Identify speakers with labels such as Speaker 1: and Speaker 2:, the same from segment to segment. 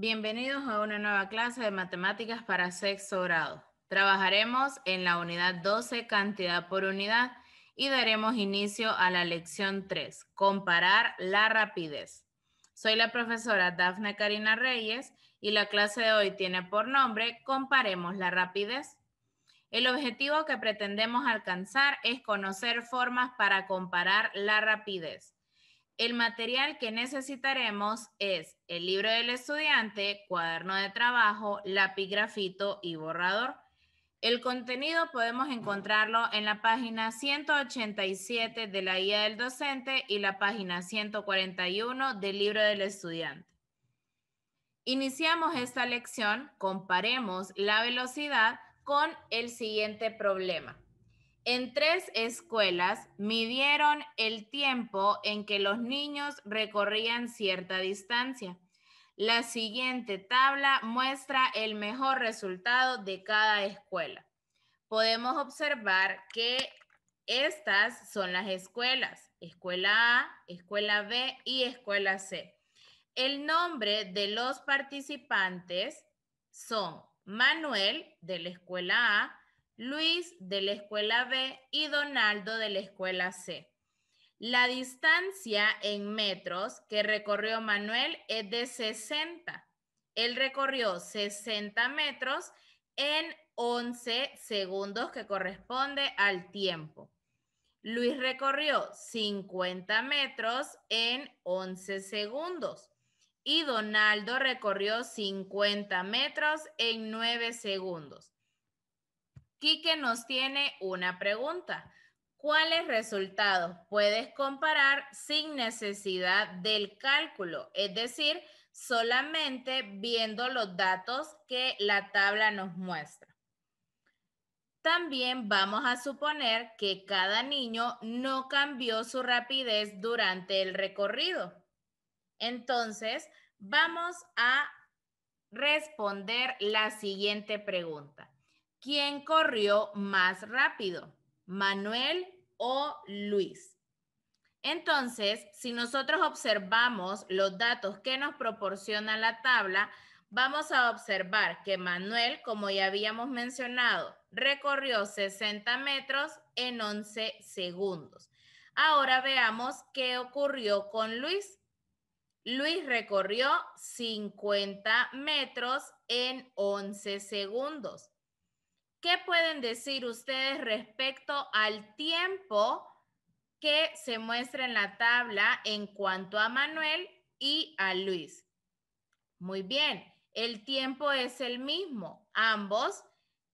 Speaker 1: Bienvenidos a una nueva clase de matemáticas para sexto grado. Trabajaremos en la unidad 12, cantidad por unidad, y daremos inicio a la lección 3, comparar la rapidez. Soy la profesora Dafne Karina Reyes y la clase de hoy tiene por nombre Comparemos la rapidez. El objetivo que pretendemos alcanzar es conocer formas para comparar la rapidez el material que necesitaremos es el libro del estudiante, cuaderno de trabajo, lápiz grafito y borrador. El contenido podemos encontrarlo en la página 187 de la guía del docente y la página 141 del libro del estudiante. Iniciamos esta lección, comparemos la velocidad con el siguiente problema. En tres escuelas midieron el tiempo en que los niños recorrían cierta distancia. La siguiente tabla muestra el mejor resultado de cada escuela. Podemos observar que estas son las escuelas, escuela A, escuela B y escuela C. El nombre de los participantes son Manuel de la escuela A, Luis de la escuela B y Donaldo de la escuela C. La distancia en metros que recorrió Manuel es de 60. Él recorrió 60 metros en 11 segundos que corresponde al tiempo. Luis recorrió 50 metros en 11 segundos y Donaldo recorrió 50 metros en 9 segundos. Quique nos tiene una pregunta. ¿Cuáles resultados puedes comparar sin necesidad del cálculo? Es decir, solamente viendo los datos que la tabla nos muestra. También vamos a suponer que cada niño no cambió su rapidez durante el recorrido. Entonces, vamos a responder la siguiente pregunta. ¿Quién corrió más rápido? ¿Manuel o Luis? Entonces, si nosotros observamos los datos que nos proporciona la tabla, vamos a observar que Manuel, como ya habíamos mencionado, recorrió 60 metros en 11 segundos. Ahora veamos qué ocurrió con Luis. Luis recorrió 50 metros en 11 segundos. ¿Qué pueden decir ustedes respecto al tiempo que se muestra en la tabla en cuanto a Manuel y a Luis? Muy bien, el tiempo es el mismo. Ambos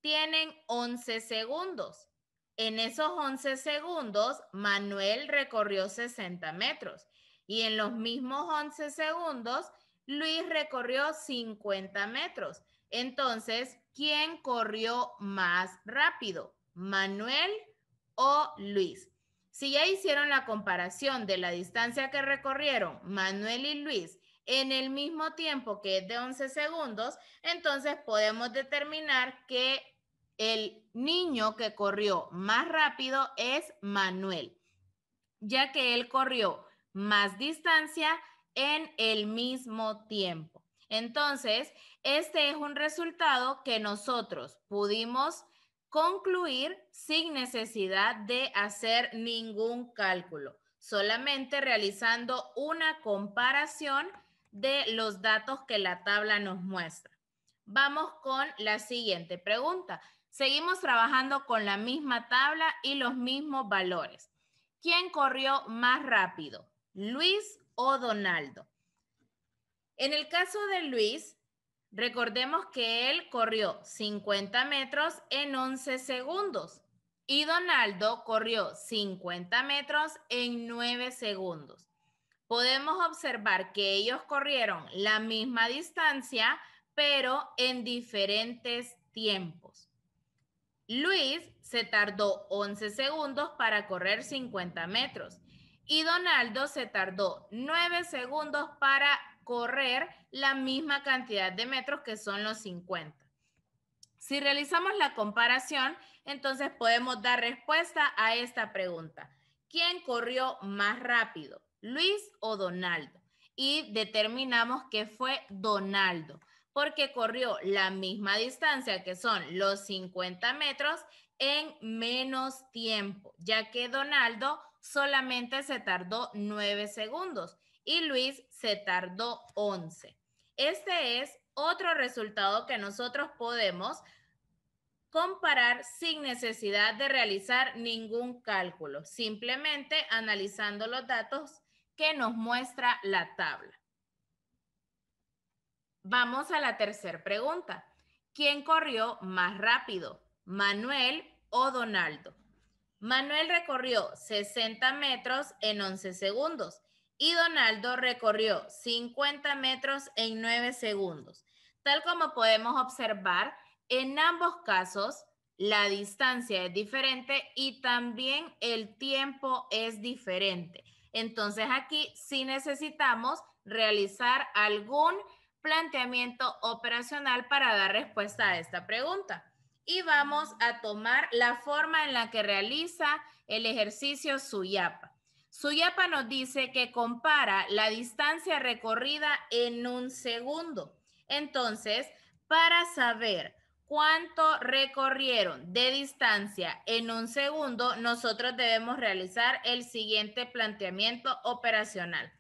Speaker 1: tienen 11 segundos. En esos 11 segundos, Manuel recorrió 60 metros y en los mismos 11 segundos, Luis recorrió 50 metros. Entonces, ¿quién corrió más rápido? ¿Manuel o Luis? Si ya hicieron la comparación de la distancia que recorrieron Manuel y Luis en el mismo tiempo que es de 11 segundos, entonces podemos determinar que el niño que corrió más rápido es Manuel, ya que él corrió más distancia en el mismo tiempo. Entonces, este es un resultado que nosotros pudimos concluir sin necesidad de hacer ningún cálculo, solamente realizando una comparación de los datos que la tabla nos muestra. Vamos con la siguiente pregunta. Seguimos trabajando con la misma tabla y los mismos valores. ¿Quién corrió más rápido, Luis o Donaldo? En el caso de Luis, Recordemos que él corrió 50 metros en 11 segundos y Donaldo corrió 50 metros en 9 segundos. Podemos observar que ellos corrieron la misma distancia, pero en diferentes tiempos. Luis se tardó 11 segundos para correr 50 metros y Donaldo se tardó 9 segundos para correr la misma cantidad de metros que son los 50. Si realizamos la comparación, entonces podemos dar respuesta a esta pregunta. ¿Quién corrió más rápido, Luis o Donaldo? Y determinamos que fue Donaldo, porque corrió la misma distancia que son los 50 metros en menos tiempo, ya que Donaldo solamente se tardó 9 segundos y Luis se tardó 11. Este es otro resultado que nosotros podemos comparar sin necesidad de realizar ningún cálculo, simplemente analizando los datos que nos muestra la tabla. Vamos a la tercera pregunta. ¿Quién corrió más rápido, Manuel o Donaldo? Manuel recorrió 60 metros en 11 segundos y Donaldo recorrió 50 metros en 9 segundos. Tal como podemos observar, en ambos casos la distancia es diferente y también el tiempo es diferente. Entonces aquí sí necesitamos realizar algún planteamiento operacional para dar respuesta a esta pregunta. Y vamos a tomar la forma en la que realiza el ejercicio SUYAPA. Suyapa nos dice que compara la distancia recorrida en un segundo. Entonces, para saber cuánto recorrieron de distancia en un segundo, nosotros debemos realizar el siguiente planteamiento operacional.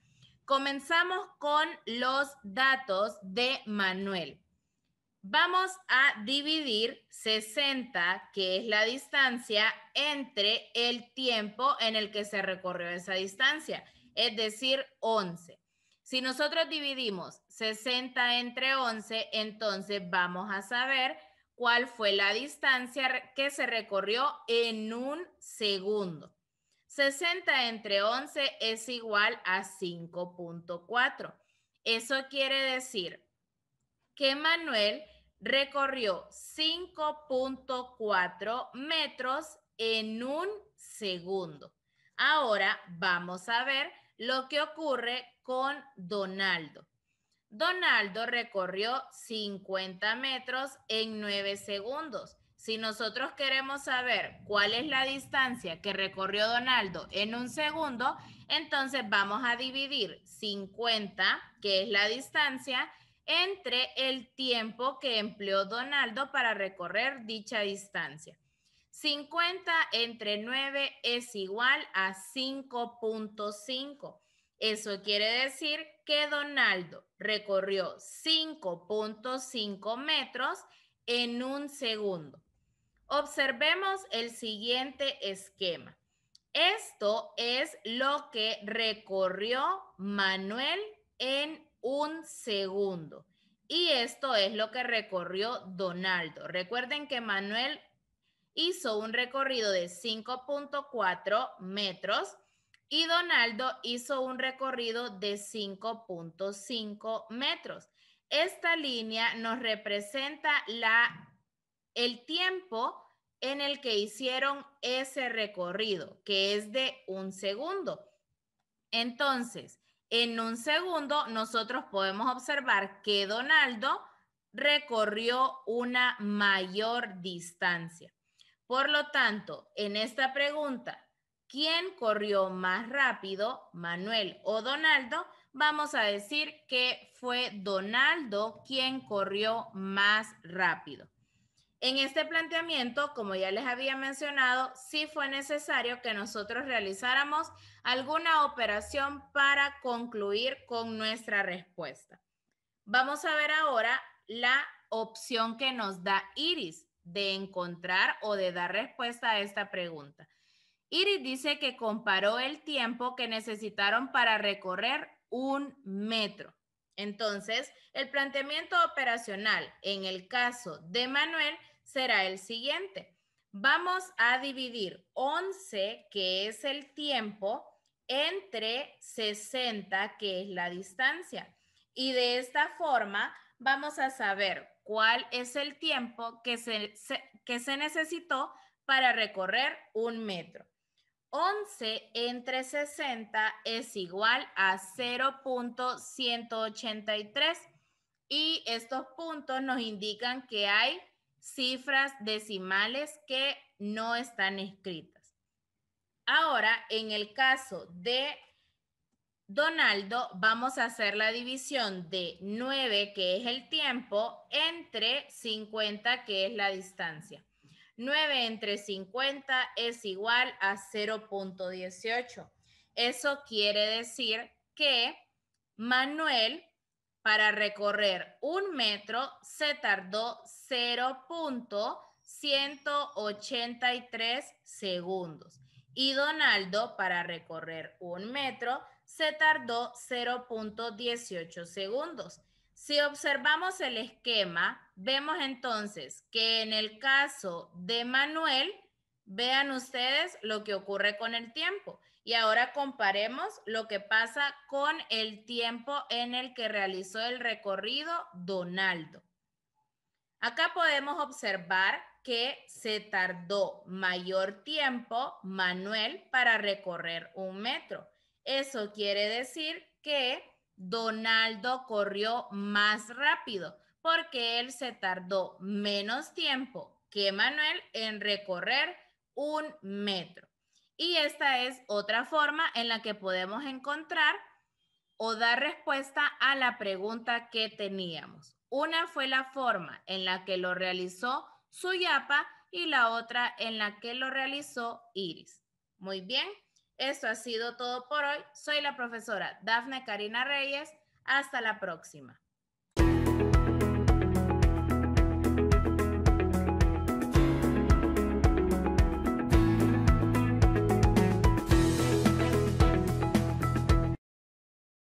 Speaker 1: Comenzamos con los datos de Manuel. Vamos a dividir 60, que es la distancia entre el tiempo en el que se recorrió esa distancia, es decir, 11. Si nosotros dividimos 60 entre 11, entonces vamos a saber cuál fue la distancia que se recorrió en un segundo. 60 entre 11 es igual a 5.4. Eso quiere decir que Manuel recorrió 5.4 metros en un segundo. Ahora vamos a ver lo que ocurre con Donaldo. Donaldo recorrió 50 metros en 9 segundos. Si nosotros queremos saber cuál es la distancia que recorrió Donaldo en un segundo, entonces vamos a dividir 50, que es la distancia, entre el tiempo que empleó Donaldo para recorrer dicha distancia. 50 entre 9 es igual a 5.5. Eso quiere decir que Donaldo recorrió 5.5 metros en un segundo. Observemos el siguiente esquema. Esto es lo que recorrió Manuel en un segundo. Y esto es lo que recorrió Donaldo. Recuerden que Manuel hizo un recorrido de 5.4 metros y Donaldo hizo un recorrido de 5.5 metros. Esta línea nos representa la, el tiempo en el que hicieron ese recorrido, que es de un segundo. Entonces, en un segundo nosotros podemos observar que Donaldo recorrió una mayor distancia. Por lo tanto, en esta pregunta, ¿quién corrió más rápido, Manuel o Donaldo? Vamos a decir que fue Donaldo quien corrió más rápido. En este planteamiento, como ya les había mencionado, sí fue necesario que nosotros realizáramos alguna operación para concluir con nuestra respuesta. Vamos a ver ahora la opción que nos da Iris de encontrar o de dar respuesta a esta pregunta. Iris dice que comparó el tiempo que necesitaron para recorrer un metro. Entonces, el planteamiento operacional en el caso de Manuel será el siguiente. Vamos a dividir 11, que es el tiempo, entre 60, que es la distancia. Y de esta forma vamos a saber cuál es el tiempo que se, que se necesitó para recorrer un metro. 11 entre 60 es igual a 0.183 y estos puntos nos indican que hay cifras decimales que no están escritas. Ahora, en el caso de Donaldo, vamos a hacer la división de 9, que es el tiempo, entre 50, que es la distancia. 9 entre 50 es igual a 0.18. Eso quiere decir que Manuel para recorrer un metro se tardó 0.183 segundos. Y Donaldo para recorrer un metro se tardó 0.18 segundos. Si observamos el esquema, vemos entonces que en el caso de Manuel, vean ustedes lo que ocurre con el tiempo. Y ahora comparemos lo que pasa con el tiempo en el que realizó el recorrido Donaldo. Acá podemos observar que se tardó mayor tiempo Manuel para recorrer un metro. Eso quiere decir que Donaldo corrió más rápido porque él se tardó menos tiempo que Manuel en recorrer un metro. Y esta es otra forma en la que podemos encontrar o dar respuesta a la pregunta que teníamos. Una fue la forma en la que lo realizó Suyapa y la otra en la que lo realizó Iris. Muy bien, eso ha sido todo por hoy. Soy la profesora Dafne Karina Reyes. Hasta la próxima.